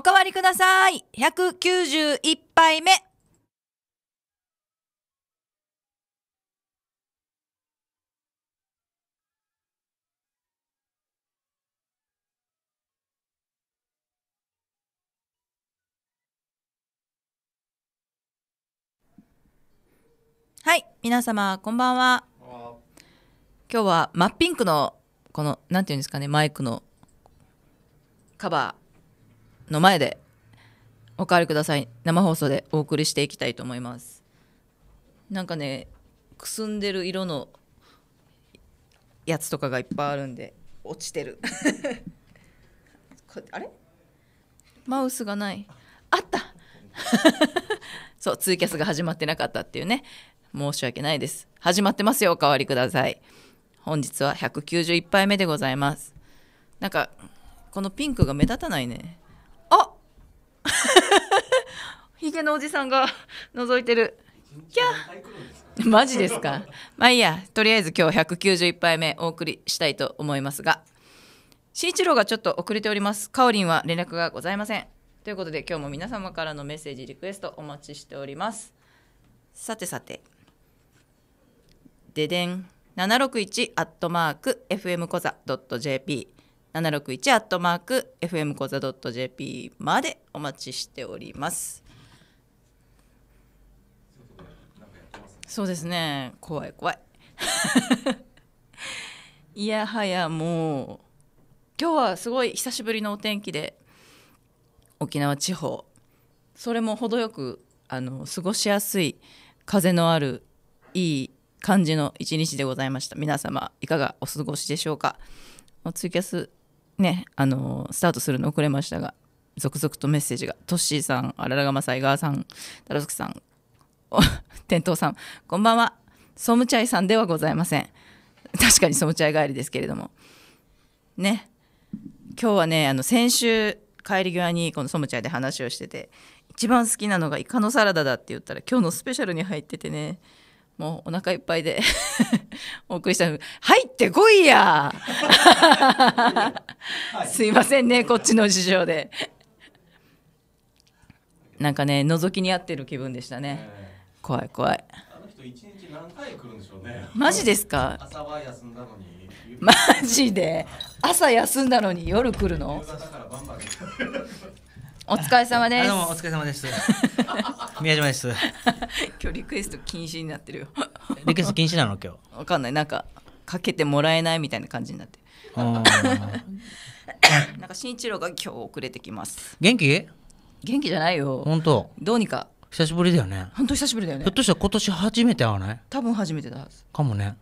おかわりください。191杯目。はい、皆様こんばんは。今日は真っピンクのこのなんていうんですかねマイクのカバーの前でお帰りください生放送でお送りしていきたいと思いますなんかねくすんでる色のやつとかがいっぱいあるんで落ちてる あれマウスがないあった そうツイキャスが始まってなかったっていうね申し訳ないです始まってますよお代わりください本日は191杯目でございますなんかこのピンクが目立たないねあ ヒゲのおじさんが 覗いてる。キャマジですかまあいいや、とりあえず今日191杯目お送りしたいと思いますが、新一郎がちょっと遅れております。かおりんは連絡がございません。ということで今日も皆様からのメッセージ、リクエストお待ちしております。さてさて、ででん、761アットマーク FM コザ .jp 761アットマーク FM 講座 .jp までお待ちしております。そうですね怖い怖い いやはやもう今日はすごい久しぶりのお天気で沖縄地方それも程よくあの過ごしやすい風のあるいい感じの一日でございました皆様いかがお過ごしでしょうかおツイキャスねあのスタートするの遅れましたが続々とメッセージがトッシーさんあららがまさいがーさんたらすくさん店頭さんこんばんはソムチャイさんではございません確かにソムチャイ帰りですけれどもね今日はねあの先週帰り際にこのソムチャイで話をしてて一番好きなのがイカのサラダだって言ったら今日のスペシャルに入っててねもうお腹いっぱいで お送りしたの入ってこいやすいませんね、こっちの事情で。なんかね、覗きに合ってる気分でしたね。怖い怖い。あの人一日何回来るんでしょうね。マジですか朝は休んだのに。マジで朝休んだのに夜来るのお疲れ様です。どうもお疲れ様です。宮島です。今日リクエスト禁止になってるよ。リクエスト禁止なの今日。わかんないなんかかけてもらえないみたいな感じになって。なんか新一郎が今日遅れてきます。元気？元気じゃないよ。本当。どうにか。久しぶりだよね。本当久しぶりだよね。ひょっとしたら今年初めて会わない？多分初めてだかもね。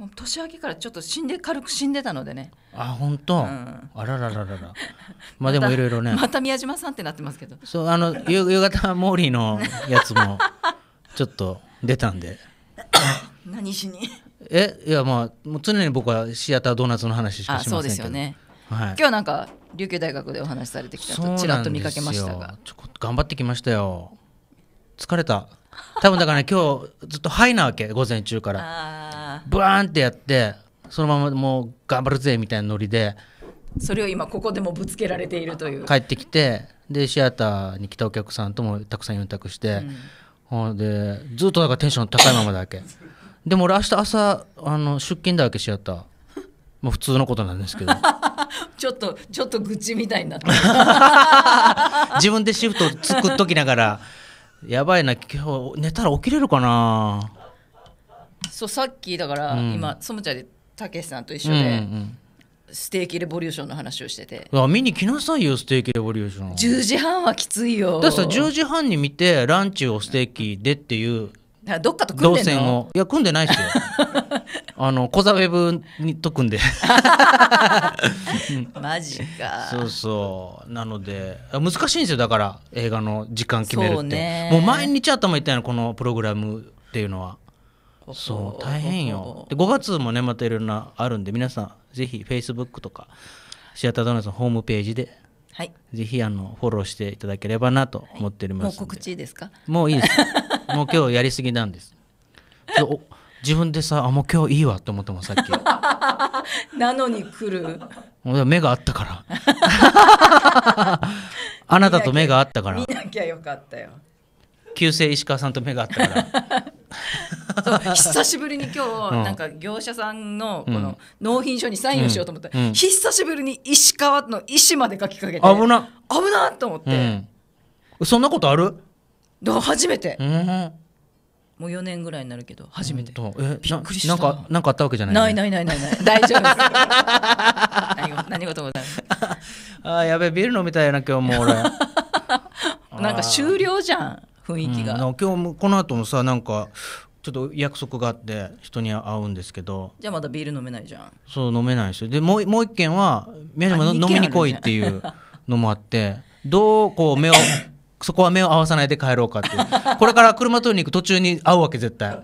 もう年明けからちょっと死んで軽く死んでたのでねあ本当、うん、あららららら まあでもいろいろねまた宮島さんってなってますけどそうあの夕方モーリーのやつも ちょっと出たんで 何しにえいやまあもう常に僕はシアタードーナツの話しかしませんけどそうですよね、はい、今日なんか琉球大学でお話しされてきたとちらっと見かけましたがちょっと頑張ってきましたよ疲れた多分だからね今日ずっとハイなわけ午前中からブワーンってやってそのままもう頑張るぜみたいなノリでそれを今ここでもぶつけられているという帰ってきてでシアターに来たお客さんともたくさん4択して、うん、でずっとだからテンション高いままだけでも俺明日朝あの出勤だわけシアター。まあ、普通のことなんですけど ちょっとちょっと愚痴みたいになって 自分でシフト作っときながらやばいな今日寝たら起きれるかなそうさっきだから、うん、今そもちゃでたけしさんと一緒で、うんうんステーキレボリューションの話をしてて見に来なさいよステーキレボリューション10時半はきついよだからさ10時半に見てランチをステーキでっていうどっかと組んでんのいや組んでないですよ あの小座ウェブにと組んで マジかそうそうなので難しいんですよだから映画の時間決めるってもう毎日頭痛いのこのプログラムっていうのはそう大変よで5月もねまたいろんなあるんで皆さんぜひフェイスブックとかシアタードーナツのホームページではい、ぜひあのフォローしていただければなと思っております、もう告知ですかもういいですもう今日やりすぎなんですお自分でさあもう今日いいわって思ってもさっき なのに来る目があったから あなたと目があったから見なきゃよかったよ旧姓石川さんと目があったからそ う久しぶりに今日、なんか業者さんのこの納品書にサインをしようと思ったら、久しぶりに石川の石まで書きかけて危な危なと思って、そんなことある初めて、もう4年ぐらいになるけど初めて、えびっくりしたなんかなんかあったわけじゃない、ないないないない大丈夫です何事もない ああやべえビール飲みたいな今日もう俺 なんか終了じゃん雰囲気が、今日もこの後もさなんかちょっと約束があって人に会うんですけどじゃあまだビール飲めないじゃんそう飲めないですよでもうもう一軒は宮島、ね、飲みに来いっていうのもあってどうこう目を そこは目を合わさないで帰ろうかっていうこれから車取りに行く途中に会うわけ絶対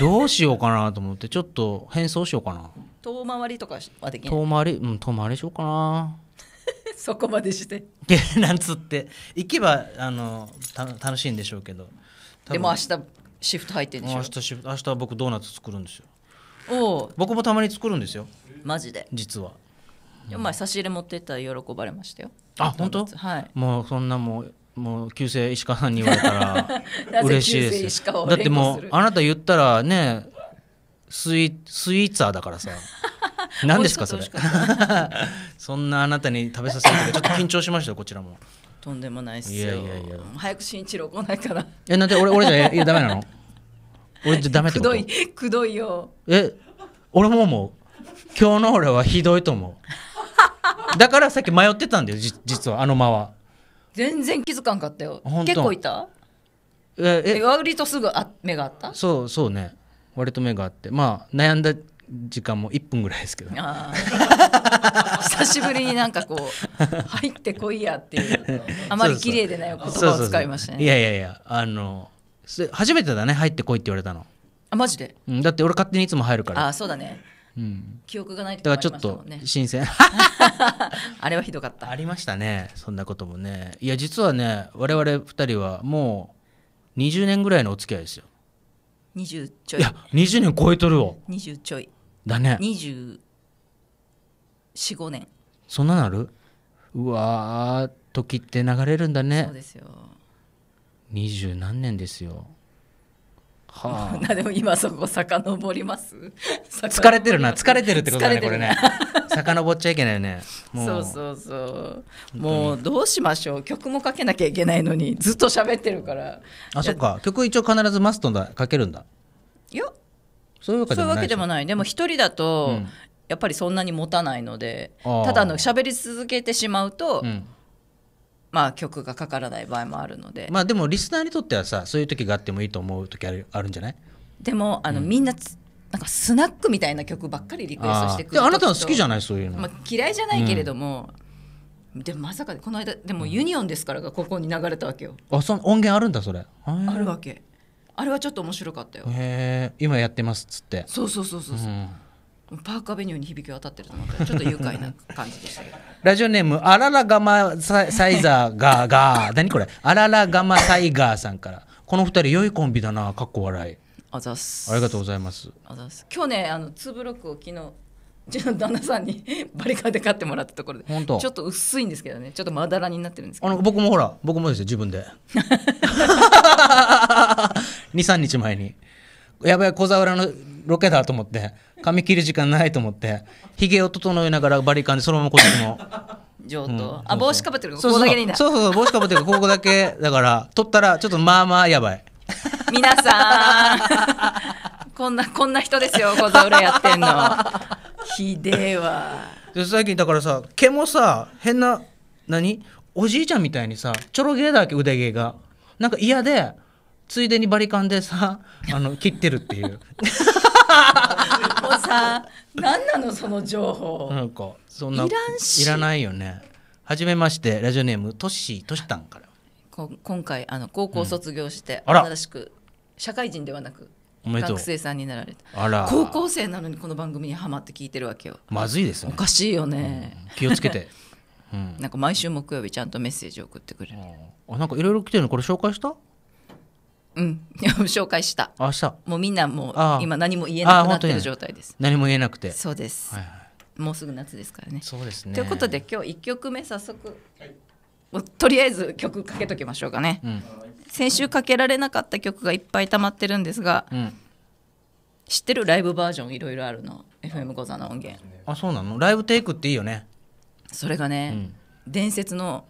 どうしようかなと思ってちょっと変装しようかな遠回りとかはできない遠回りうん遠回りしようかな そこまでしてで なんつって行けばあのた楽しいんでしょうけどでも明日シフト入ってんでしょ明日シフト明日僕ドーナツ作るんですよおお僕もたまに作るんですよマジで実はお前差し入れ持ってったら喜ばれましたよあ本当はいもうそんなもうもう旧姓石川さんに言われたら 嬉しいですだってもうあなた言ったらねスイスイーツァーだからさ 何ですかそれ そんなあなたに食べさせるとかちょっと緊張しましたよこちらもとんでもないっすよいやいやいや早く新一郎来ないからえなんで俺俺じゃいやダメなの俺じゃダメってこと くどいくどいよえ俺も思う今日の俺はひどいと思うだからさっき迷ってたんだよじ実はあの間は全然気づかんかったよ結構いたええ割とすぐあ目があったそうそうね割と目があってまあ悩んだ時間も1分ぐらいですけどあ 久しぶりになんかこう入ってこいやっていう あまり綺麗でない言葉を使いましたねいやいやいやあの初めてだね入ってこいって言われたのあマジで、うん、だって俺勝手にいつも入るからあそうだねうん、記憶がないと、だからちょっと新鮮 あれはひどかったありましたねそんなこともねいや実はね我々2人はもう20年ぐらいのお付き合いですよ20ちょいいや20年超えとるわ20ちょいだね45年そんななるうわ時って流れるんだねそうですよ二十何年ですよはあ、なでも今そこ遡ります 疲れてるな疲れてるってことだねこれね遡 っちゃいけないねそうそうそうもうどうしましょう曲もかけなきゃいけないのにずっと喋ってるからあそっか曲一応必ずマストだかけるんだいやそういうわけでもないでも一人だと、やっぱりそんなに持たないのでただの喋り続けてしまうと、うんまあ、曲がかからない場合もあるので、まあ、でもリスナーにとってはさそういう時があってもいいと思う時あるあるんじゃないでもあの、うんみんなつなんかスナックみたいな曲ばっかりリクエストしてくるであなたは好きじゃない、そういうの、まあ、嫌いじゃないけれども、でもまさかこの間でも「ユニオンですから」がここに流れたわけよ、あその音源あるんだそれああるわけあれはちょっと面白かったよへえ今やってますっつってそうそうそうそうそう、うんパークアベニューに響き渡ってると思っちょっと愉快な感じでしたラジオネームあららガマサイザーガーガー何これあららガマサイガーさんからこの二人良いコンビだなかっこ笑いあざすありがとうございますあざすあのツーブロックを昨日うちの旦那さんにバリカーで買ってもらったところで本当ちょっと薄いんですけどねちょっとまだらになってるんですけど、あの僕もほら僕もですよ自分で23 日前にやばい小沢のロケだと思って髪切る時間ないと思ってひげを整えながらバリカンでそのままこっちも。上等、うん、あ帽子かぶってるのこそうそう帽子かぶってるここだけだから取ったらちょっとまあまあやばい皆さん こんなこんな人ですよ小僧やってんの ひでえわ最近だからさ毛もさ変な何おじいちゃんみたいにさちょろげだけ腕毛がなんか嫌でついでにバリカンでさあの切ってるっていうさ何なのその情報なんかそんないらんしいらないよねはじめましてラジオネームトッシートシタンからこ今回あの高校卒業して、うん、新しく社会人ではなく学生さんになられた高校生なのにこの番組にはまって聞いてるわけよまずいです、ね、おかしいよね、うん、気をつけて、うん、なんか毎週木曜日ちゃんとメッセージ送ってくれるあなんかいろいろ来てるのこれ紹介したうん、紹介した。あ、した。もうみんなもう今何も言えなくなってる状態です。何も言えなくて。そうです、はいはい。もうすぐ夏ですからね。そうですね。ということで今日一曲目早速、はい、とりあえず曲かけときましょうかね、うん。先週かけられなかった曲がいっぱい溜まってるんですが、うん、知ってるライブバージョンいろいろあるの FM 講座の音源。あ、そうなの？ライブテイクっていいよね。それがね、うん、伝説の、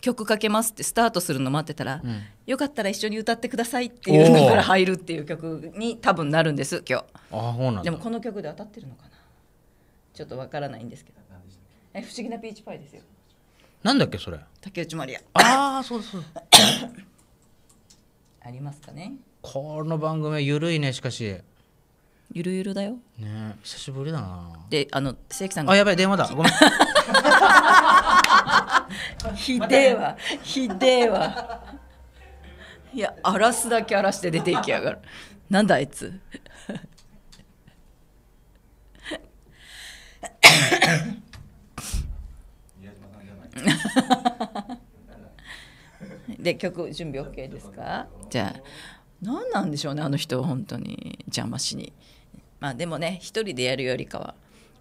曲かけますってスタートするの待ってたら、うん、よかったら一緒に歌ってくださいっていうのから入るっていう曲に多分なるんです今日あそうなんでもこの曲で当たってるのかなちょっとわからないんですけどえ不思議なピーチパイですよなんだっけそれ竹内まりやああそうそう ありますかねこの番組ゆるいねしかしゆるゆるだよね久しぶりだなであの関さんがあやばい電話だごめん ひでえわひでえわいや荒らすだけ荒らして出ていきやがるなんだあいつで曲準備 OK ですかじゃあ何なんでしょうねあの人本当に邪魔しにまあでもね一人でやるよりかは。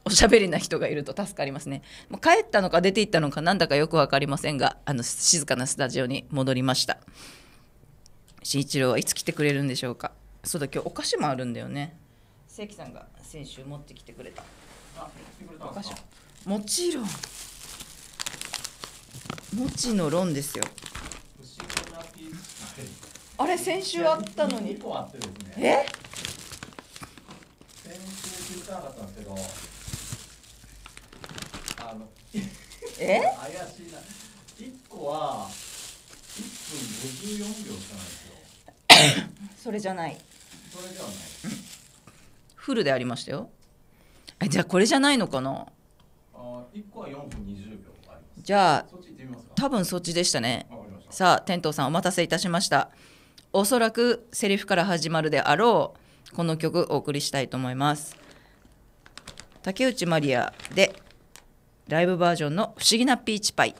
おしゃべりな人がいると助かりますね。もう帰ったのか出て行ったのかなんだかよく分かりませんが、あの静かなスタジオに戻りました。新一郎はいつ来てくれるんでしょうか。そうだ今日お菓子もあるんだよね。関さんが先週持ってきてくれた。あ、来てくれたお菓子。もちろん。もちの論ですよ。あれ先週あったのに。ね、え？先週聞かなかったんですけど。え怪しいな1個は1分54秒しかないですよ それじゃないそれではない、フルでありましたよあじゃあこれじゃないのかなあ1個は4分20秒じゃあ多分そっちでしたねさあ天童さんお待たせいたしましたおそらくセリフから始まるであろうこの曲お送りしたいと思います竹内まりやでライブバージョンの「不思議なピーチパイ」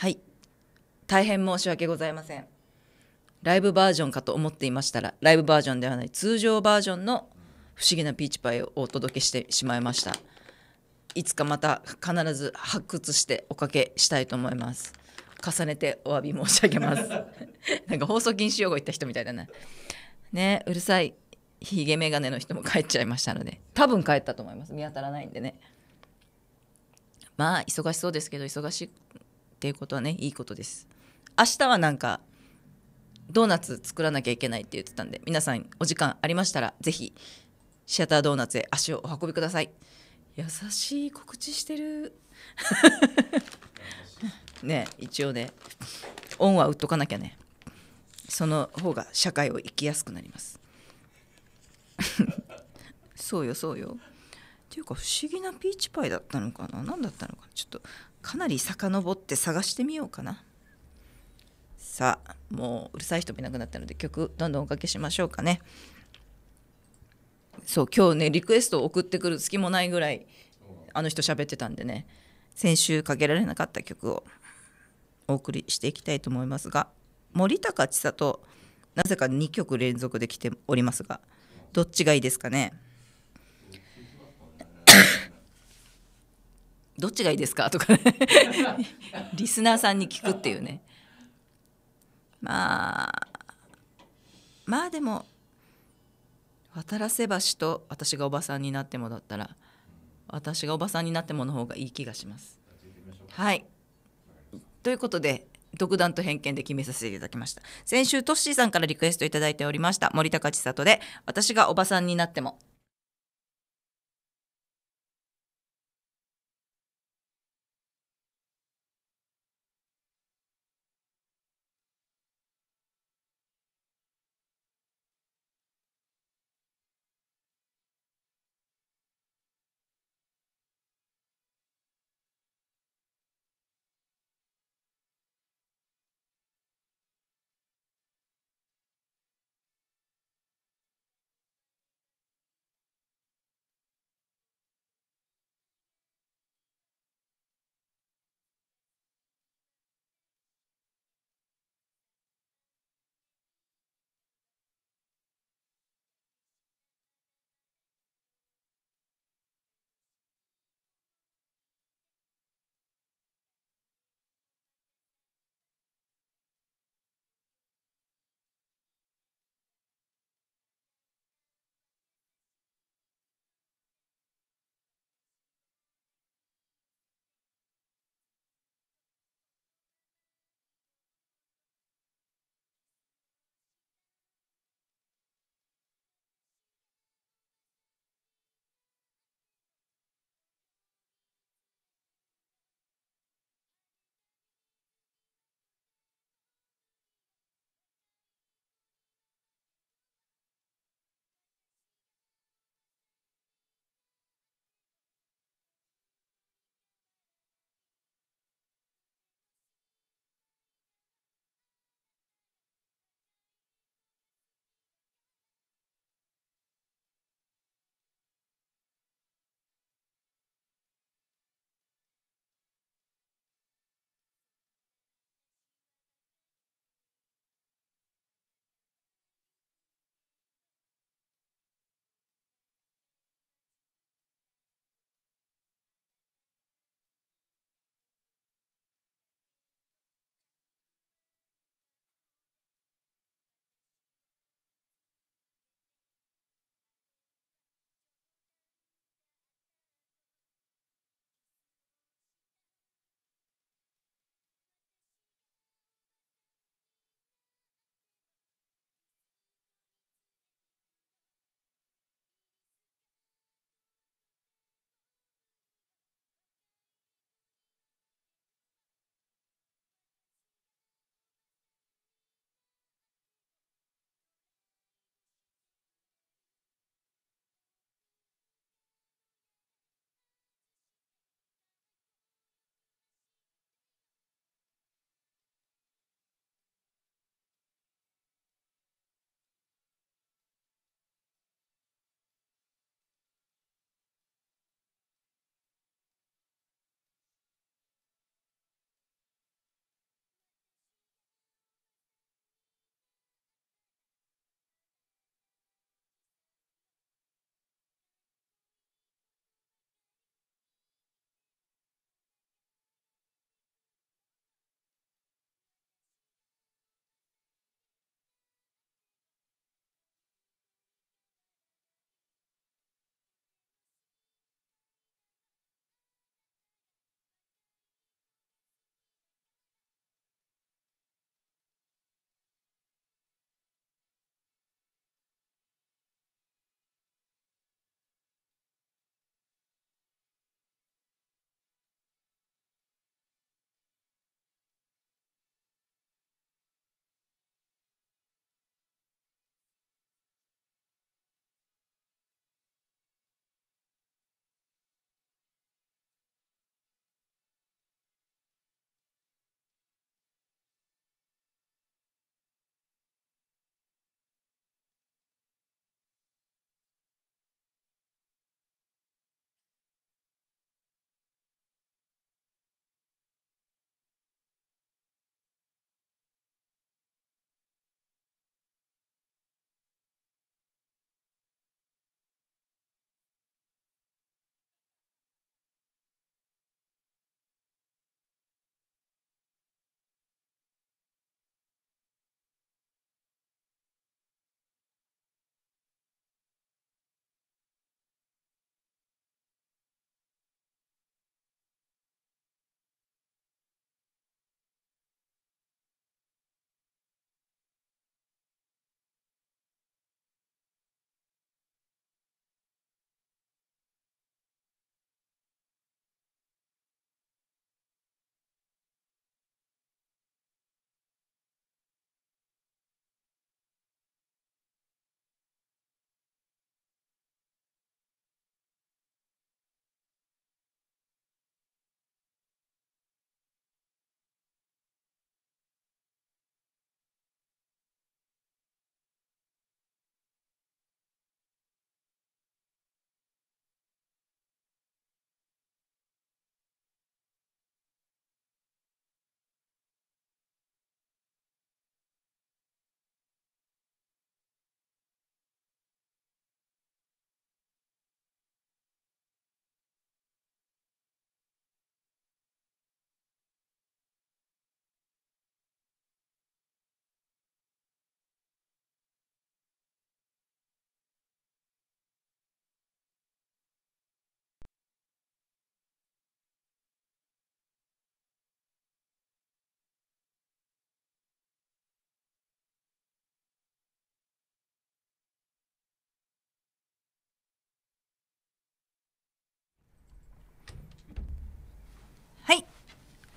はい大変申し訳ございませんライブバージョンかと思っていましたらライブバージョンではない通常バージョンの不思議なピーチパイをお届けしてしまいましたいつかまた必ず発掘しておかけしたいと思います重ねてお詫び申し上げます なんか放送禁止用語言った人みたいだねねうるさいヒゲメガネの人も帰っちゃいましたので多分帰ったと思います見当たらないんでねまあ忙しそうですけど忙しっていうことはねいいことです明日はなんかドーナツ作らなきゃいけないって言ってたんで皆さんお時間ありましたら是非シアタードーナツへ足をお運びください優しい告知してる ね一応ね恩は売っとかなきゃねその方が社会を生きやすくなります そうよそうよっていうか不思議なピーチパイだったのかな何だったのかなちょっとかなり遡って探してみようかなさあもううるさい人もいなくなったので曲どんどんおかけしましょうかねそう今日ねリクエストを送ってくる隙もないぐらいあの人喋ってたんでね先週かけられなかった曲をお送りしていきたいと思いますが森高千里なぜか2曲連続で来ておりますがどっちがいいですかねどっちがいいですかとか、ね、リスナーさんに聞くっていうねまあまあでも渡良瀬橋と私がおばさんになってもだったら私がおばさんになってもの方がいい気がします。はいということで独断と偏見で決めさせていただきました先週トッシーさんからリクエストいただいておりました森高千里で私がおばさんになっても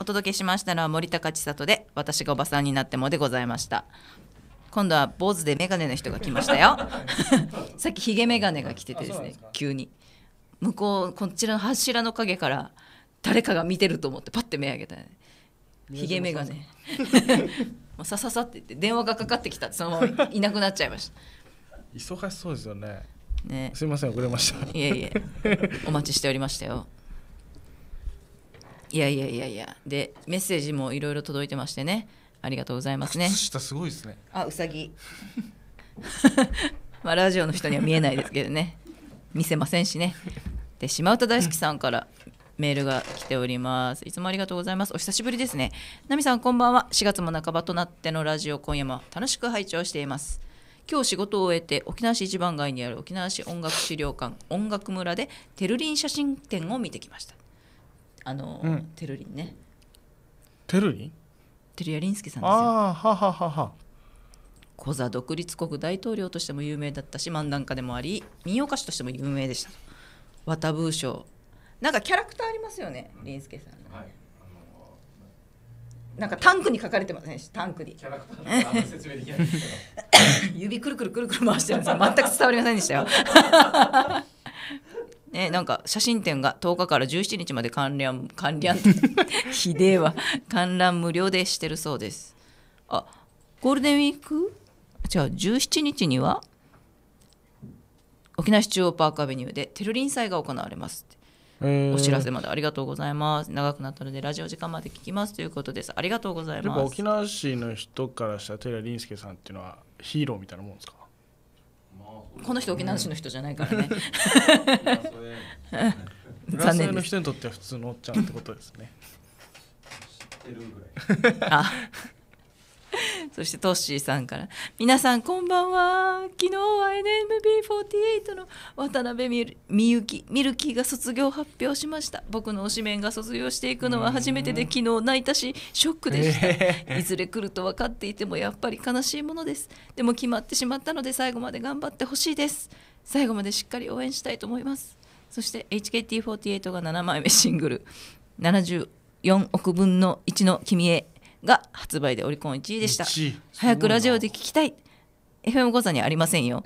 お届けしましたのは森高千里で私がおばさんになってもでございました今度は坊主で眼鏡の人が来ましたよ さっきひげ眼鏡が来ててですね急に向こうこちらの柱の陰から誰かが見てると思ってパッて目上げたねひげ眼鏡もうさささって言って電話がかかってきたそのままいなくなっちゃいました忙しそうですよねねすいません遅れましたいえいえお待ちしておりましたよいやいやいやいやでメッセージもいろいろ届いてましてねありがとうございますね靴下すごいですねあうさぎまあラジオの人には見えないですけどね見せませんしねで島唄大好きさんからメールが来ておりますいつもありがとうございますお久しぶりですね奈美さんこんばんは4月も半ばとなってのラジオ今夜も楽しく拝聴しています今日仕事を終えて沖縄市一番街にある沖縄市音楽資料館音楽村でテルリン写真展を見てきましたあの、うん、テルリンねテルリンテルヤリンスキさんですよあははははコザ独立国大統領としても有名だったし漫談家でもあり民謡歌手としても有名でした綿ブー賞なんかキャラクターありますよねリンスケさん、ね、はいなんかタンクに書かれてませんしタンクに指くるくるくるくる回してるんですよ全く伝わりませんでしたよね、なんか写真展が10日から17日まで観覧観覧 ひでえわ観覧無料でしてるそうですあゴールデンウィークじゃあ17日には沖縄市中央パークアベニューでテルリン祭が行われますお知らせまでありがとうございます長くなったのでラジオ時間まで聞きますということですありがとうございます沖縄市の人からしたらテレリンスケさんっていうのはヒーローみたいなもんですかこの人沖縄市の人じゃないからね。残念の人にとっては普通のおっちゃんってことですね。知ってるぐらい。あ。そしてトッシーさんから「皆さんこんばんは昨日は NMB48 の渡辺美幸みキきが卒業発表しました僕の推しメンが卒業していくのは初めてで昨日泣いたしショックでした、えー、いずれ来ると分かっていてもやっぱり悲しいものですでも決まってしまったので最後まで頑張ってほしいです最後までしっかり応援したいと思います」そして HKT48 が7枚目シングル74億分の1の君へが発売でオリコン1位でした早くラジオで聞きたい FM 講座にありませんよ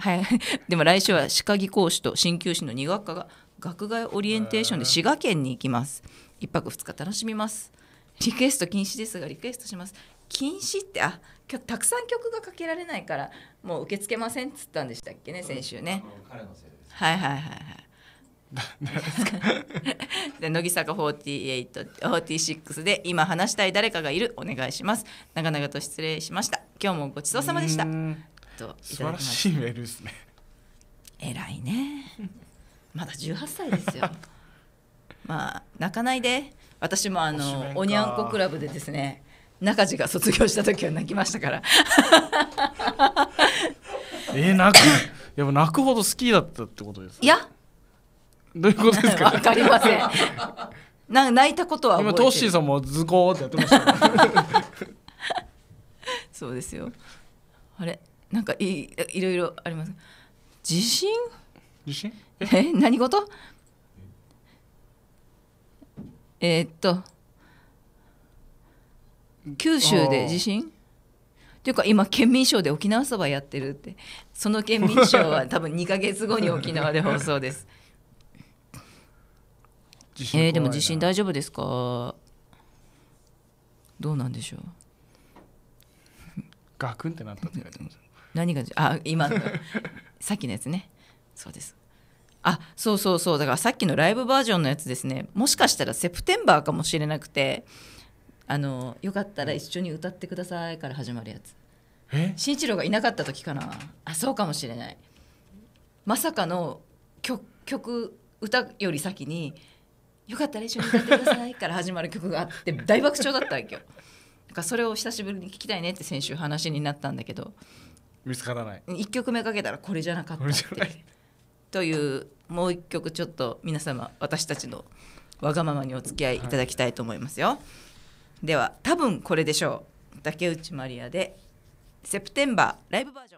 はい、でも来週は歯科技講師と鍼灸師の2学科が学外オリエンテーションで滋賀県に行きます一泊二日楽しみますリクエスト禁止ですがリクエストします禁止ってあたくさん曲がかけられないからもう受け付けませんっつったんでしたっけね先週ね、はいはいはいはい 乃木坂4846で今話したい誰かがいるお願いします長々と失礼しました今日もごちそうさまでしたと素晴らしいメールですね偉いねまだ18歳ですよ まあ泣かないで私もあのおにゃんこクラブでですね中地が卒業した時は泣きましたから えー、泣くやっぱ泣くほど好きだったってことです、かいやどういうことですか、わかりません。な泣いたことは今トッシーさんもズコーってやってました。そうですよ。あれなんかいいろいろあります。地震？地震？え何事？えー、っと九州で地震？っていうか今県民賞で沖縄そばやってるってその県民賞は多分2か月後に沖縄で放送ですえー、でも地震大丈夫ですかどうなんでしょう ガクンってなったって書いてます何があ今 さっきのやつねそうですあそうそうそうだからさっきのライブバージョンのやつですねもしかしたらセプテンバーかもしれなくてあのよかったら一緒に歌ってくださいから始まるやつ新一郎がいなかった時かなあそうかもしれないまさかの曲歌より先によかったら一緒に歌ってください」から始まる曲があって 大爆笑だったわけよ。んかそれを久しぶりに聞きたいねって先週話になったんだけど見つからない1曲目かけたらこれじゃなかったってというもう1曲ちょっと皆様私たちのわがままにお付き合いいただきたいと思いますよ、はい、では多分これでしょう竹内まりやで「セプテンバーライブバージョン」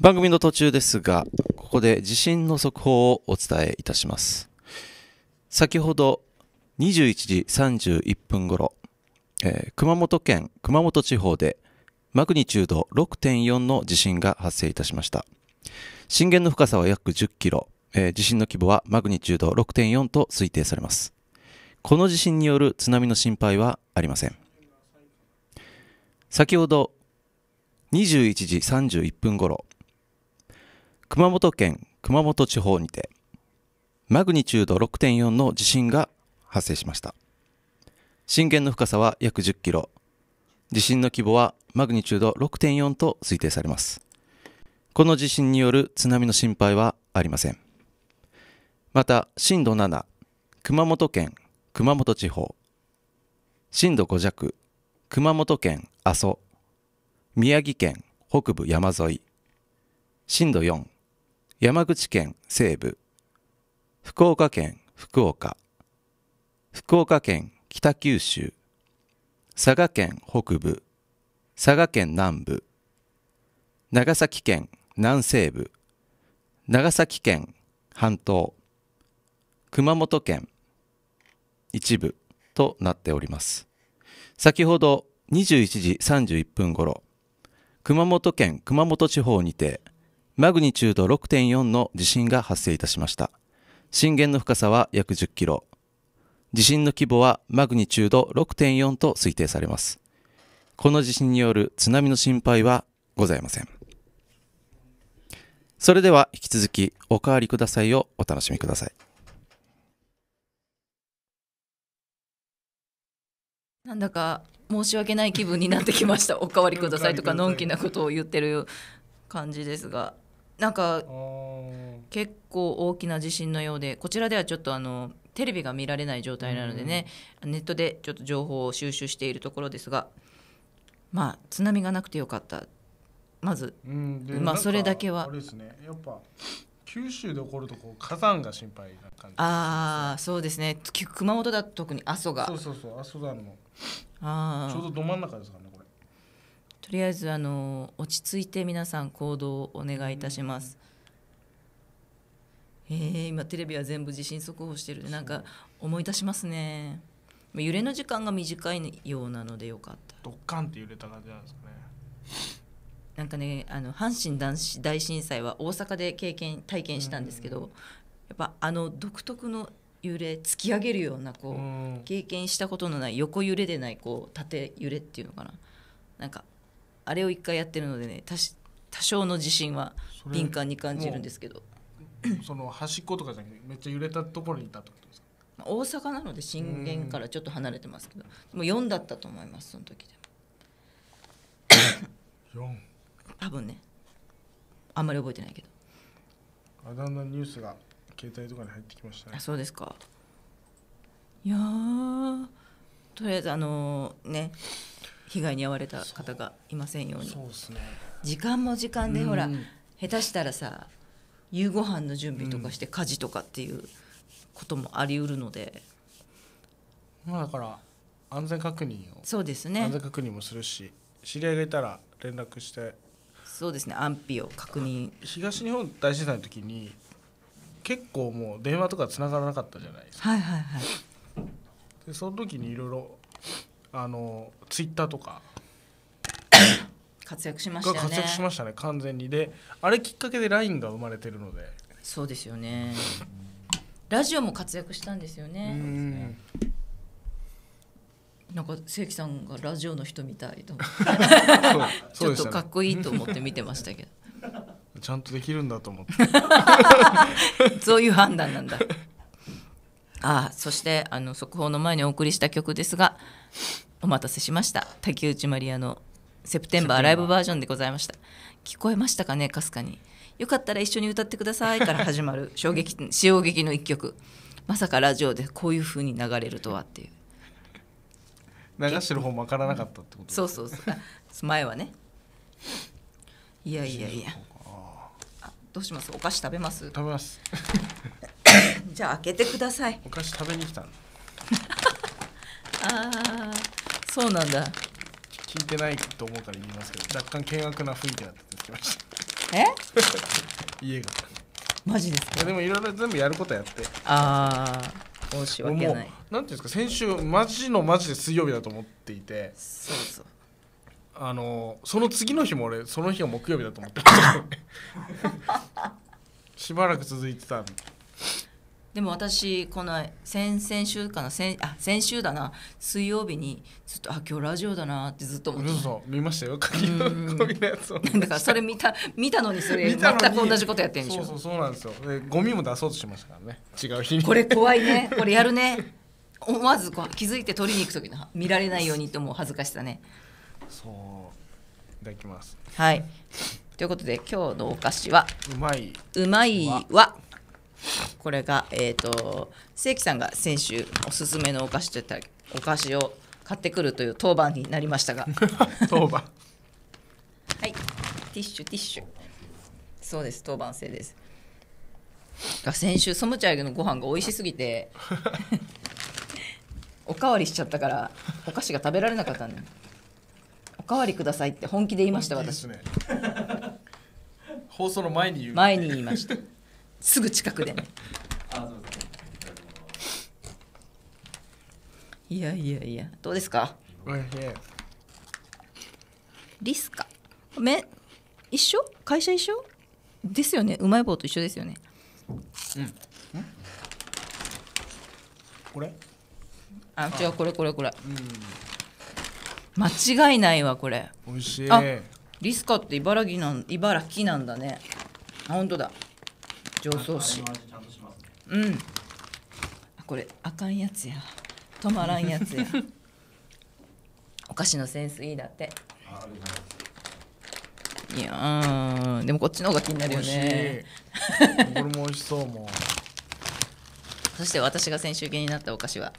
番組の途中ですが、ここで地震の速報をお伝えいたします。先ほど21時31分ごろ、えー、熊本県熊本地方でマグニチュード6.4の地震が発生いたしました。震源の深さは約10キロ、えー、地震の規模はマグニチュード6.4と推定されます。この地震による津波の心配はありません。先ほど21時31分ごろ、熊本県熊本地方にてマグニチュード6.4の地震が発生しました震源の深さは約10キロ地震の規模はマグニチュード6.4と推定されますこの地震による津波の心配はありませんまた震度7熊本県熊本地方震度5弱熊本県阿蘇宮城県北部山沿い震度4山口県西部福岡県福岡福岡県北九州佐賀県北部佐賀県南部長崎県南西部長崎県半島熊本県一部となっております先ほど21時31分ごろ熊本県熊本地方にてマグニチュード6.4の地震が発生いたしました。震源の深さは約10キロ。地震の規模はマグニチュード6.4と推定されます。この地震による津波の心配はございません。それでは引き続きおかわりくださいをお楽しみください。なんだか申し訳ない気分になってきました。おかわりくださいとかのんきなことを言ってる感じですが。なんか結構大きな地震のようでこちらではちょっとあのテレビが見られない状態なのでね、うん、ネットでちょっと情報を収集しているところですがまあ津波がなくてよかったまず、うん、まあそれだけは。あれですねやっぱ九州で起こるとこう火山が心配な感じ、ね、ああそうですね熊本だと特に阿蘇がそうそうそう阿蘇山のあちょうどど真ん中ですからねとりあえずあの落ち着いて皆さん行動をお願いいたします。えー、今テレビは全部地震速報してるなんか思い出しますね揺れの時間が短いようなのでよかったドッカンって揺れた感じなんですかねなんかねあの阪神大震災は大阪で経験体験したんですけど、うん、やっぱあの独特の揺れ突き上げるようなこう、うん、経験したことのない横揺れでないこう縦揺れっていうのかななんかあれを一回やってるのでね多多少の地震は敏感に感じるんですけどその端っことかじゃなくてめっちゃ揺れたところにいたってことですか大阪なので震源からちょっと離れてますけどもう4だったと思いますその時でも4多分ねあんまり覚えてないけどあだんだんニュースが携帯とかに入ってきましたねあそうですかいやとりあえずあのー、ね被害に遭われた方がいませんように、ね、時間も時間で、ほら下手したらさ夕ご飯の準備とかして家事とかっていうこともありうるので、まあだから安全確認をそうですね安全確認もするし知り合いがいたら連絡してそうですね安否を確認東日本大震災の時に結構もう電話とかつながらなかったじゃないですかはいはいはいでその時にいろいろあのツイッターとか活躍しましたね活躍しましたね完全にであれきっかけで LINE が生まれてるのでそうですよねラジオも活躍したんですよね、ね、なんか正規さんがラジオの人みたいとちょっとかっこいいと思って見てましたけどちゃんとできるんだと思って そういう判断なんだあそしてあの速報の前にお送りした曲ですがお待たせしました竹内まりやの「セプテンバー」ライブバージョンでございました聞こえましたかねかすかによかったら一緒に歌ってくださいから始まる 衝撃衝劇の一曲まさかラジオでこういうふうに流れるとはっていう流してる方もわからなかったってこと、ね、そうそうそう前はねいやいやいやどうしますお菓子食べます食べます じゃあ開けてくださいお菓子食べに来たのああそうなんだ聞いてないと思うから言いますけど若干険悪な雰囲気だったってきましたえ 家がマジですかでもいろいろ全部やることやってああ申し訳ないなんていうんですか先週マジのマジで水曜日だと思っていてそうそうあのその次の日も俺その日が木曜日だと思って しばらく続いてたでも私この先々週かな先あ先週だな水曜日にずっとあ今日ラジオだなってずっと思ってそう見ましたよ鍵のゴミのやつをだからそれ見た見たのにそれ全く同じことやってんでしょそうそうそうなんですよでゴミも出そうとしましたからね違う日にこれ怖いね これやるね思わずこう気づいて取りに行く時の見られないようにてもう恥ずかしさねそういただきますはいということで今日のお菓子はうまいうまいはこれが、えっ、ー、と、正規さんが先週おすすめのお菓子とったら、お菓子を買ってくるという当番になりましたが。当番。はい、ティッシュティッシュ。そうです、当番制です。先週ソムチャイのご飯が美味しすぎて おかわりしちゃったからお菓子が食べられなかったんだおかわりくださいって本気で言いました、私放送の前に言う前に言いましたすぐ近くでね。いやいやいや、どうですか。リスカ。め。一緒、会社一緒。ですよね、うまい棒と一緒ですよね。うん。これ。あ、違う、これこれこれ。間違いないわ、これ。美味しい。リスカって茨城なん、茨城なんだね。あ、本当だ。醸造市うんこれあかんやつや止まらんやつや お菓子のセンスいいだっていやでもこっちの方が気になるよねこれも美味しそうもう そして私が先週気になったお菓子は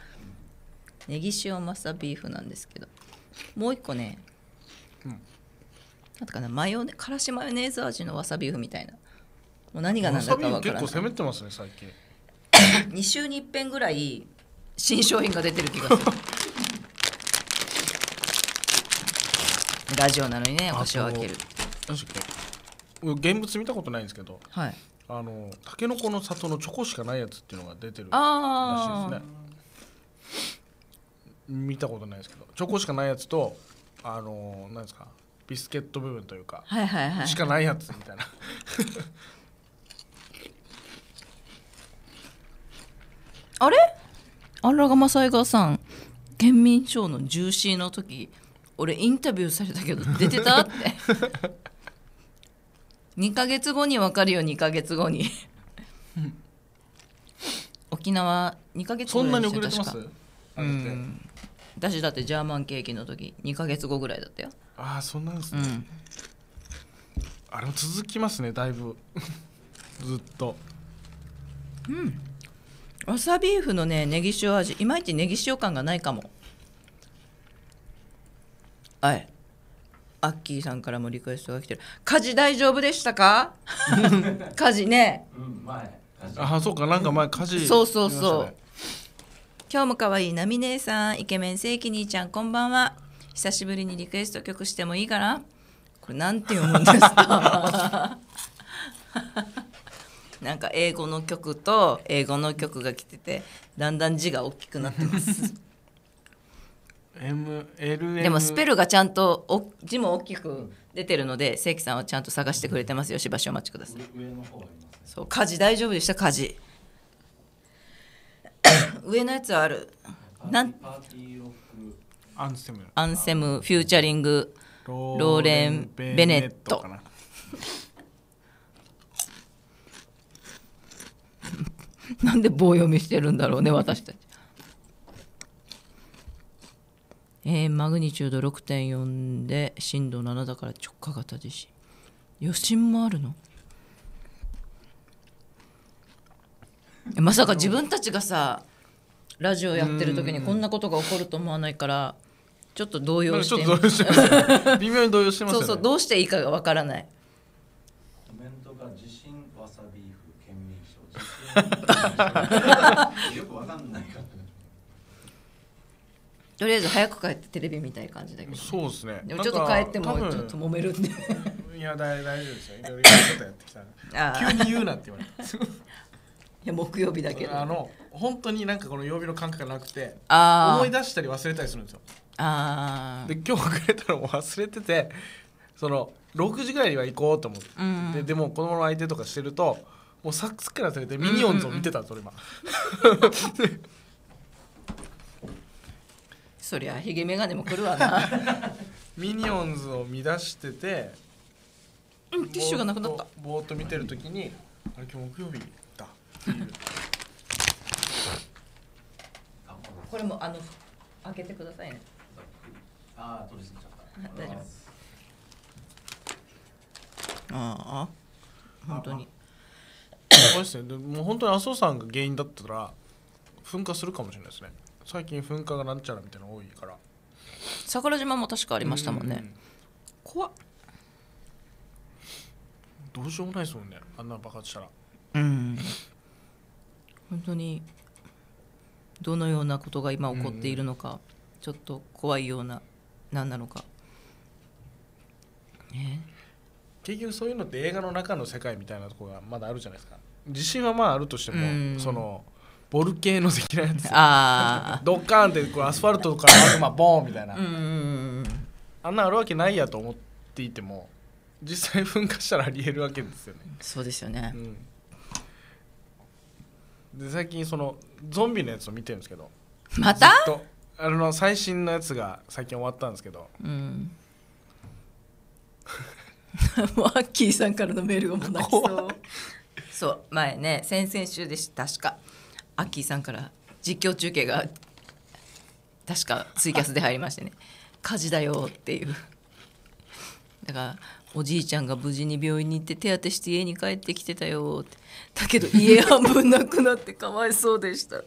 ネギ塩マスビーフなんですけどもう一個ね、うん、なんかなマヨからしマヨネーズ味のわさビーフみたいなもう何が何だか分からない結構攻めてますね最近2週 に1遍ぐらい新商品が出てる気がする ラジオなのにねお腰を開ける何でっけ現物見たことないんですけど、はい、あのたけのこの里のチョコしかないやつっていうのが出てるらしいですね見たことないですけどチョコしかないやつとあの何ですかビスケット部分というか、はいはいはい、しかないやつみたいな あれ荒賀正恵がさん県民賞のジューシーの時俺インタビューされたけど出てたって2 ヶ月後に分かるよ2ヶ月後に沖縄2ヶ月後そんなに遅れてますうん私だってジャーマンケーキの時2ヶ月後ぐらいだったよああそんなんですね、うん、あれも続きますねだいぶ ずっとうんわさビーフのねネギ塩味いまいちネギ塩感がないかもはいアッキーさんからもリクエストが来てる家事大丈夫でしたか 家事ね、うん、前あそうかなんか前家事、ね、そうそうそう今日も可愛いなみ姉さんイケメン正規兄ちゃんこんばんは久しぶりにリクエスト曲してもいいかなこれなんて読むんですかなんか英語の曲と英語の曲が来ててだんだん字が大きくなってますでもスペルがちゃんとお字も大きく出てるので関さんはちゃんと探してくれてますよしばしお待ちください上の方あります、そう家事大丈夫でした家事 上のやつあるなんアンセムアンセムフューチャリングローレン・ベネット なんで棒読みしてるんだろうね私たち。えー、マグニチュード6.4で震度7だから直下型地震余震もあるのまさか自分たちがさラジオやってる時にこんなことが起こると思わないからちょっと動揺して微妙に動揺してます、ね、そうそうどうしていいかがわからないよくわかんないからとりあえず早く帰ってテレビ見たい感じだけどそうですねでもちょっと帰ってもちょっと揉めるんで いや大大丈夫ですよいろいろことやってきた 急に言うなって言われた いや木曜日だけどあの本当になんかこの曜日の感覚がなくて思い出したり忘れたりするんですよあで今日遅れたのも忘れててその6時ぐらいには行こうと思って、うん、ででも供の相手とかしてるともうさっきからそれてミニオンズを見てたそれ今、そりゃひげ眼鏡も来るわな ミニオンズを見出してて、うん、ティッシュがなくなったぼーっと見てる時にあれ今日木曜日だっていうこれもあの開けてくださいねああ取りすぎちゃった大丈夫ああ本当にごですねでもう本当に阿蘇山が原因だったら噴火するかもしれないですね最近噴火がなんちゃらみたいなの多いから桜島も確かありましたもんね、ん怖っどうしようもないですもんねあんな爆発したらうん本当にどのようなことが今起こっているのか、ちょっと怖いような何なのか、ね、結局そういうのって映画の中の世界みたいなところがまだあるじゃないですか自信はまああるとしても、そのボル系の的なやつあ ドッカーンってこうアスファルトからまあボーンみたいなあんなあるわけないやと思っていても実際噴火したらありえるわけですよねそうですよね、うん、で最近そのゾンビのやつを見てるんですけどまたあの最新のやつが最近終わったんですけど、うん、ワッキーさんからのメールがもう泣きそうそう前ね先々週でした確かアッキーさんから実況中継が確かツイキャスで入りましてね火事だよっていうだからおじいちゃんが無事に病院に行って手当てして家に帰ってきてたよってだけど家半分なくなってかわいそうでした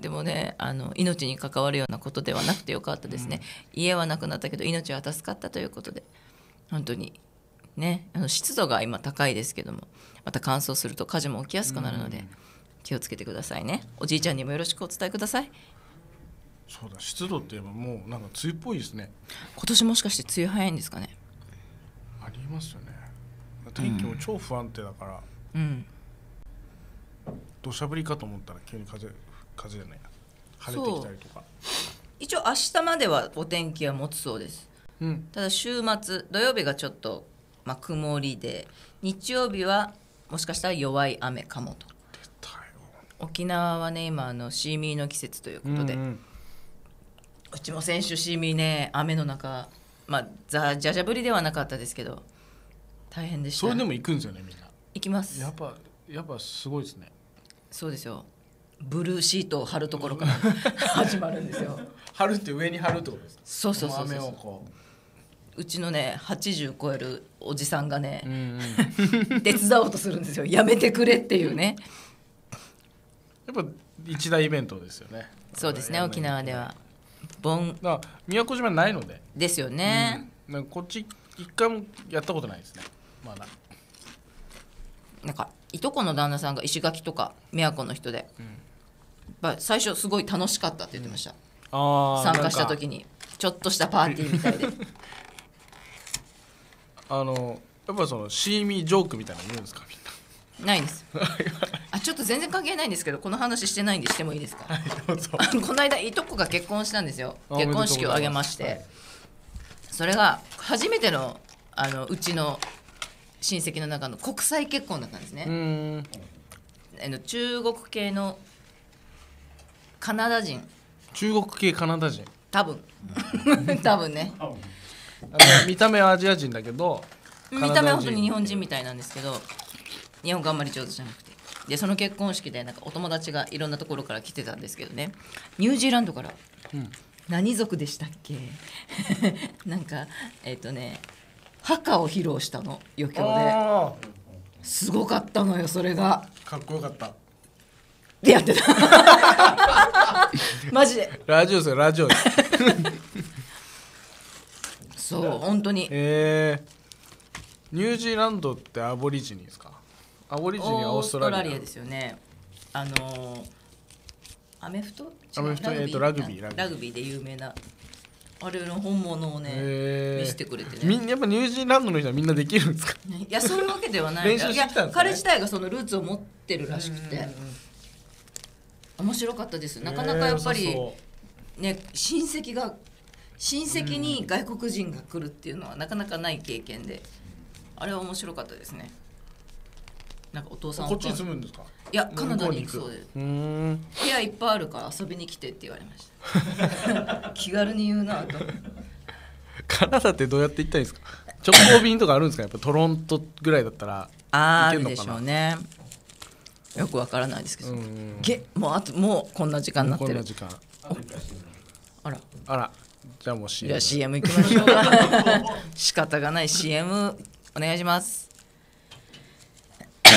でもねあの命に関わるようなことではなくてよかったですね、うん、家はなくなったけど命は助かったということで本当にねあの湿度が今高いですけどもまた乾燥すると火事も起きやすくなるので、気をつけてくださいねおじいちゃんにもよろしくお伝えくださいそうだ湿度って言えばもうなんか梅雨っぽいですね今年もしかして梅雨早いんですかねありますよね天気も超不安定だからうん土砂降りかと思ったら急に風風じゃない晴れてきたりとか一応明日まではお天気は持つそうです、うん、ただ週末土曜日がちょっと、まあ、曇りで日曜日はもしかしたら弱い雨かもと沖縄はね今あのシーミーの季節ということで、うんうん、うちも先週シーミーね雨の中まあザじゃじゃ降りではなかったですけど大変でしたそれでも行くんですよねみんな行きますやっぱやっぱすごいですねそうですよブルーシートを貼るところから 始まるんですよ 貼るって上に貼るってことですかそうそうそうそううちのね80超えるおじさんがね、うんうん、手伝おうとするんですよやめてくれっていうねやっぱ一大イベントですよねそうですね沖縄では盆宮古島ないのでですよね、うん、こっち一回もやったことないですねまだなんかいとこの旦那さんが石垣とか宮古の人で、うん、最初すごい楽しかったって言ってました、うん、参加した時にちょっとしたパーティーみたいで あのやっぱそのシーミージョークみたいなの言うんですかみんなないですあちょっと全然関係ないんですけどこの話してないんでしてもいいですか、はい、この間いとこが結婚したんですよ結婚式を挙げまして、それが初めてのあのうちの親戚の中の国際結婚だったんですねあの中国系のカナダ人中国系カナダ人多分 多分ね多分見た目はアジア人だけど見た目は本当に日本人みたいなんですけど日本語あんまり上手じゃなくてでその結婚式でなんかお友達がいろんなところから来てたんですけどねニュージーランドから、何族でしたっけ なんかえっ、ー、とね墓を披露したの余興ですごかったのよそれがかっこよかったでやってた マジでラジオですよラジオです そう本当にえー、ニュージーランドってアボリジニですかアボリジニはオーストラリアですよねあのアメフトアメフトラグビー、えー、ラグビーラグビーで有名なあれの本物をね、えー、見せてくれてねみやっぱニュージーランドの人はみんなできるんですか いやそういうわけではない練習してたんです、ね、彼自体がそのルーツを持ってるらしくて面白かったですなかなかやっぱり、えー、ね親戚が親戚に外国人が来るっていうのはなかなかない経験であれは面白かったですねなんかお父さんこっちに住むんですかいやカナダに行くそうです部屋いっぱいあるから遊びに来てって言われました 気軽に言うなとカナダってどうやって行ったいんですか直行便とかあるんですかやっぱトロントぐらいだったらあるでしょうねよくわからないですけど、げもうあともうこんな時間になってるあらあらじゃあもう CM じゃあ CM いきましょうか仕方がない CM お願いしますっ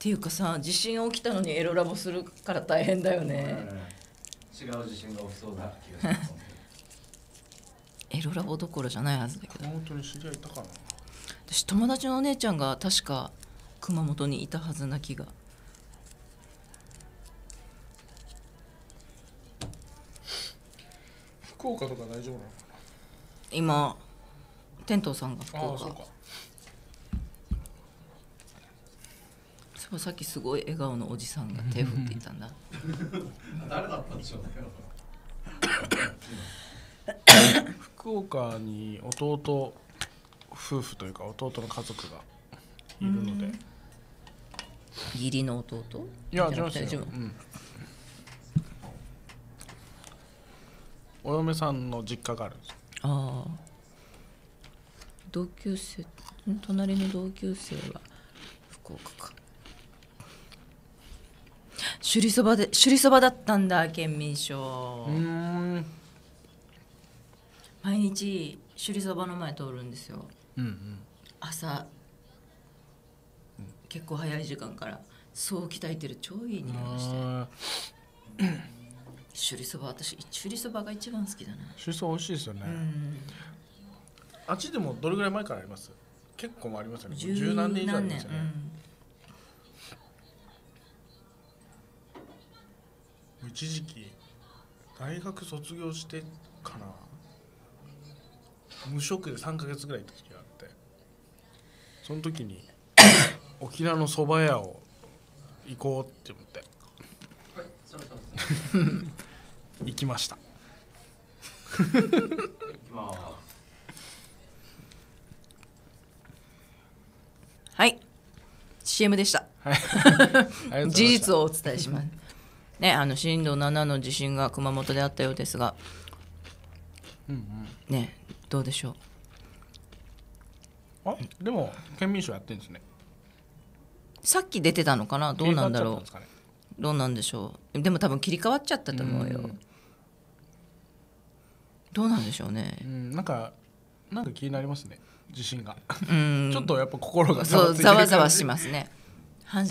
ていうかさ地震起きたのにエロラボするから大変だよね違う地震が起きそうな気がするエロラボどころじゃないはずだけど本当に知り合いたかな私友達のお姉ちゃんが確か熊本にいたはずな気が福岡とか大丈夫なの今ト童さんが福ああそう岡かそうさっきすごい笑顔のおじさんが手振っていたんだ 誰だったんでしょうね。福岡に弟夫婦というか弟の家族がいるので、義理の弟いやじゃなくて、ううお嫁さんの実家があるんですああ同級生隣の同級生は福岡か首里そばで首里そばだったんだ県民賞毎日首里そばの前通るんですよ、うんうん、朝、結構早い時間からそう鍛えてる超いい匂いがしてし里そば私しゅりそばが一番好きだなし里りそば美味しいですよね、うん、あっちでもどれぐらい前からあります結構ありますよね十何年以上ありますよね、うん、一時期大学卒業してかな無職で3か月ぐらい行った時があってその時に 沖縄のそば屋を行こうって思って。はい、行きましたはい CM でした、はい、事実をお伝えしますねあの震度7の地震が熊本であったようですが、うんうん、ねどうでしょうあでも県民賞やってんですねさっき出てたのかなどうなんだろう、ね、どうなんでしょうでも多分切り替わっちゃったと思うよ、うんどうなんでしょうね、うん、なんかなんか気になりますね自信がちょっとやっぱ心がざわざわしますね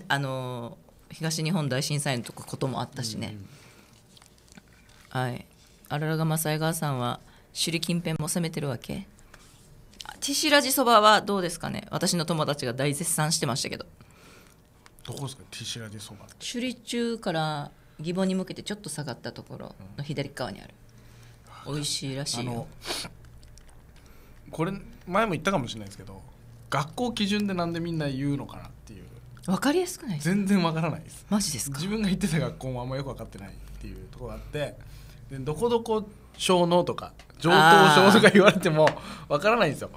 あの東日本大震災のとこともあったしね、うん、はいあららが正江川さんは首里近辺も攻めてるわけティシラジそばはどうですかね私の友達が大絶賛してましたけどどこですかティシラジそば首里中から義母に向けてちょっと下がったところの左側にある、美味しいらしいよこれ前も言ったかもしれないですけど学校基準でなんでみんな言うのかなっていうわかりやすくないですか全然わからないですマジですか自分が行ってた学校もあんまよく分かってないっていうところがあってでどこどこ小脳とか上等症とか言われてもわからないんですよ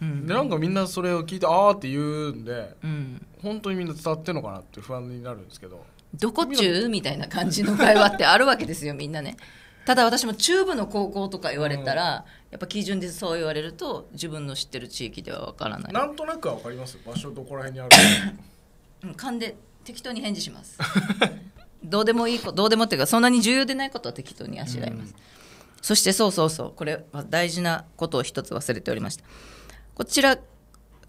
でなんかみんなそれを聞いてああって言うんで、うん、本当にみんな伝わってるのかなって不安になるんですけどどこっちゅうみたいな感じの会話ってあるわけですよみんなねただ私も中部の高校とか言われたら、やっぱ基準でそう言われると自分の知ってる地域ではわからないなんとなくはわかります場所どこら辺にあるの うん勘で適当に返事します どうでもいいことどうでもっていうかそんなに重要でないことは適当にあしらいます、うん、そしてそうそうそうこれは大事なことを一つ忘れておりましたこちらこ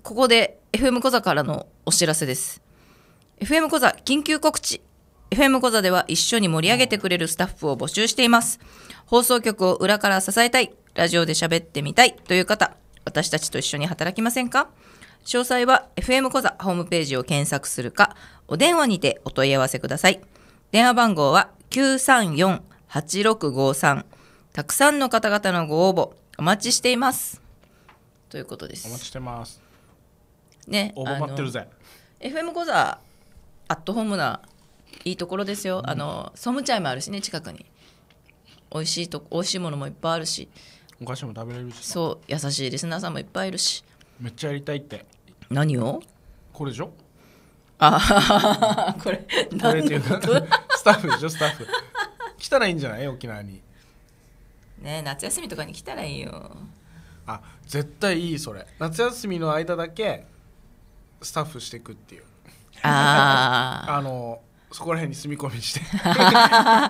こで FM 小座からのお知らせです FM 小座緊急告知 FM 小座では一緒に盛り上げてくれるスタッフを募集しています。放送局を裏から支えたい、ラジオで喋ってみたいという方、私たちと一緒に働きませんか詳細は FM 小座ホームページを検索するか、お電話にてお問い合わせください。電話番号は934-8653。たくさんの方々のご応募、お待ちしています。ということです。お待ちしてます。ね、応募待ってるぜ。FM 小座、アットホームないいところですよあのソムチャイもあるしね近くに美味しいと美味しいものもいっぱいあるしお菓子も食べれるしそう優しいリスナーさんもいっぱいいるしめっちゃやりたいって何をこれでしょああこれこれっていうかスタッフでしょスタッフ来たらいいんじゃない沖縄にね夏休みとかに来たらいいよあ絶対いいそれ夏休みの間だけスタッフしていくっていうあ あのそこら辺に住み込みして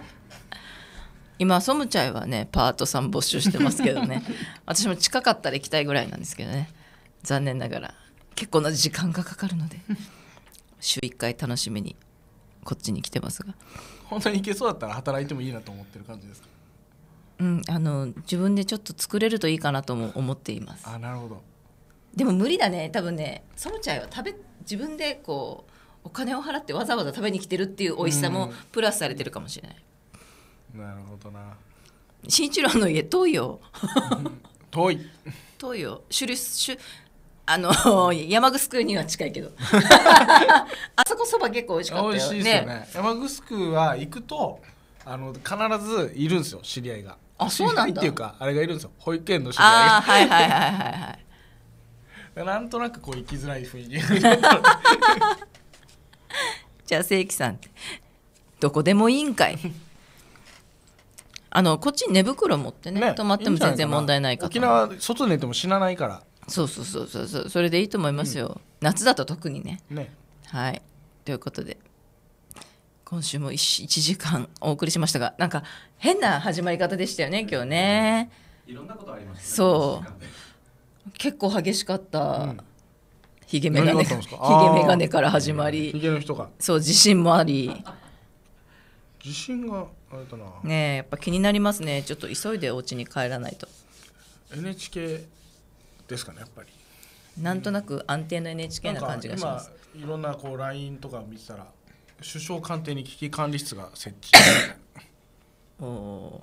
今ソムチャイはねパートさん募集してますけどね 私も近かったら行きたいぐらいなんですけどね残念ながら結構な時間がかかるので週1回楽しみにこっちに来てますが本当に行けそうだったら働いてもいいなと思ってる感じですかうんあの自分でちょっと作れるといいかなとも思っていますあなるほどでも無理だね多分ねソムチャイは食べ自分でこお金を払ってわざわざ食べに来てるっていう美味しさもプラスされてるかもしれない、なるほどな新一郎の家遠いよ 遠い遠いよ種類種あの 山城には近いけど あそこそば結構美味しかったよ美味しいですよね、ね、山城は行くとあの必ずいるんですよ知り合いがあそうなんっていうかあれがいるんですよ保育園の知り合いがあはいはいはいはいはいなんとなくこう行きづらい雰囲気 じゃあ正規さんどこでもいいんかいあのこっちに寝袋持ってねね泊まっても全然問題ないから沖縄外寝ても死なないからそうそうそうそうそうそれでいいと思いますよ、うん、夏だと特にねねはいということで今週も 1, 1, 時間お送りしましたがなんか変な始まり方でしたよね今日ね、いろんなことありました、ね、そう結構激しかった、うんひげ眼鏡ひげから始まりひげの人がそう自信もあり自信があれだなねやっぱ気になりますねちょっと急いでお家に帰らないと NHK ですかねやっぱりなんとなく安定の NHK な感じがしますいろんなこう LINE とか見てたら首相官邸に危機管理室が設置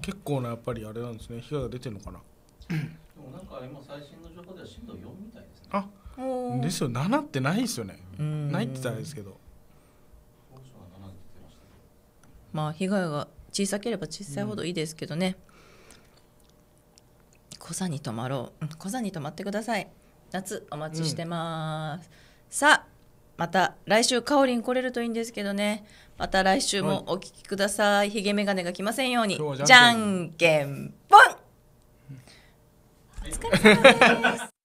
結構なやっぱりあれなんですね被害が出てるのかなでもなんか今最新の情報では震度4みたいですねあですよ7ってないですよねないって言ったらですけどまあ被害が小さければ小さいほどいいですけどね、うん、小座に泊まろう小座に泊まってください夏お待ちしてます、うん、さあまた来週かおりに来れるといいんですけどねまた来週もお聞きください、はい、眼メガネが来ませんようにじゃんけんぽん、はい、お疲れ様です